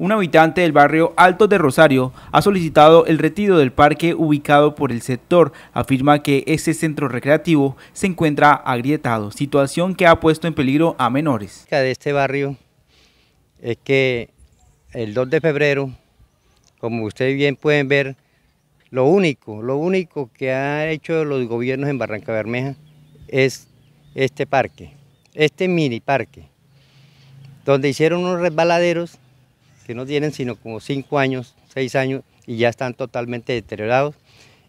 un habitante del barrio Alto de Rosario ha solicitado el retiro del parque ubicado por el sector. Afirma que ese centro recreativo se encuentra agrietado, situación que ha puesto en peligro a menores. De este barrio es que el 2 de febrero, como ustedes bien pueden ver, lo único, lo único que ha hecho los gobiernos en Barranca Bermeja es este parque, este mini parque, donde hicieron unos resbaladeros que no tienen sino como cinco años, seis años y ya están totalmente deteriorados.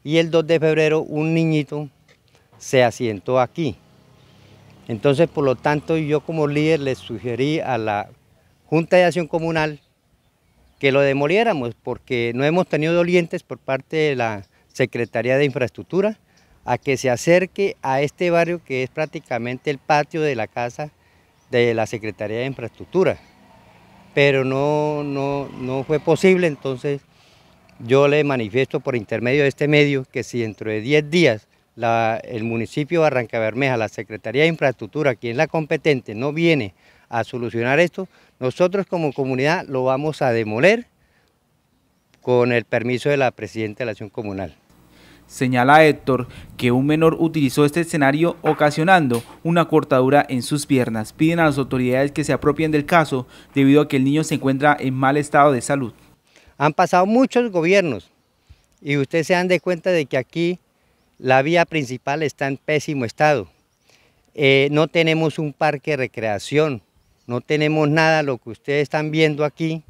Y el 2 de febrero un niñito se asientó aquí. Entonces, por lo tanto, yo como líder les sugerí a la Junta de Acción Comunal que lo demoliéramos porque no hemos tenido dolientes por parte de la Secretaría de Infraestructura a que se acerque a este barrio que es prácticamente el patio de la casa de la Secretaría de Infraestructura pero no, no, fue posible, entonces yo le manifiesto por intermedio de este medio que si dentro de 10 días el municipio de Barranca Bermeja, la Secretaría de Infraestructura, quien es la competente, no viene a solucionar esto, nosotros como comunidad lo vamos a demoler con el permiso de la Presidenta de la Acción Comunal. Señala Héctor que un menor utilizó este escenario ocasionando una cortadura en sus piernas. Piden a las autoridades que se apropien del caso debido a que el niño se encuentra en mal estado de salud. Han pasado muchos gobiernos y ustedes se dan de cuenta de que aquí la vía principal está en pésimo estado. Eh, no tenemos un parque de recreación, no tenemos nada, lo que ustedes están viendo aquí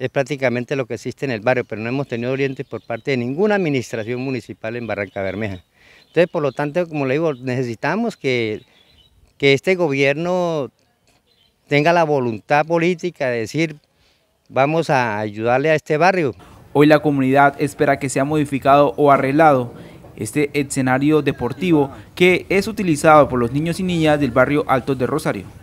es prácticamente lo que existe en el barrio, pero no hemos tenido oriente por parte de ninguna administración municipal en Barranca Bermeja. Entonces, por lo tanto, como le digo, necesitamos que, que este gobierno tenga la voluntad política de decir, vamos a ayudarle a este barrio. Hoy la comunidad espera que sea modificado o arreglado este escenario deportivo que es utilizado por los niños y niñas del barrio Alto de Rosario.